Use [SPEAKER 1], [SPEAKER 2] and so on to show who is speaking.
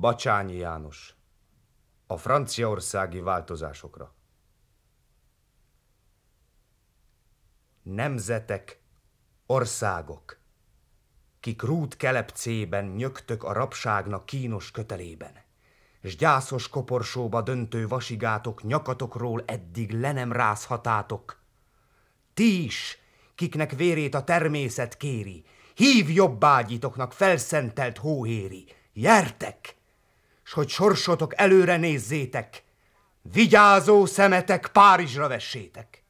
[SPEAKER 1] Bacsányi János A franciaországi változásokra
[SPEAKER 2] Nemzetek, országok, kik rút kelepcében nyögtök a rabságnak kínos kötelében, s gyászos koporsóba döntő vasigátok nyakatokról eddig le nem rázhatátok. Ti is, kiknek vérét a természet kéri, hív jobbágyitoknak felszentelt hóhéri, jertek! s hogy sorsotok előre nézzétek, vigyázó szemetek Párizsra vessétek.